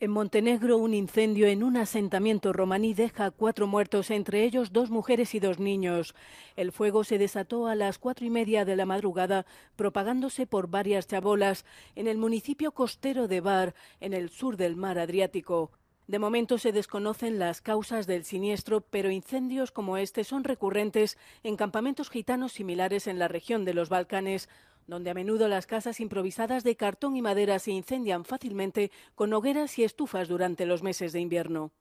En Montenegro, un incendio en un asentamiento romaní deja cuatro muertos, entre ellos dos mujeres y dos niños. El fuego se desató a las cuatro y media de la madrugada, propagándose por varias chabolas en el municipio costero de Bar, en el sur del mar Adriático. De momento se desconocen las causas del siniestro, pero incendios como este son recurrentes en campamentos gitanos similares en la región de los Balcanes, donde a menudo las casas improvisadas de cartón y madera se incendian fácilmente con hogueras y estufas durante los meses de invierno.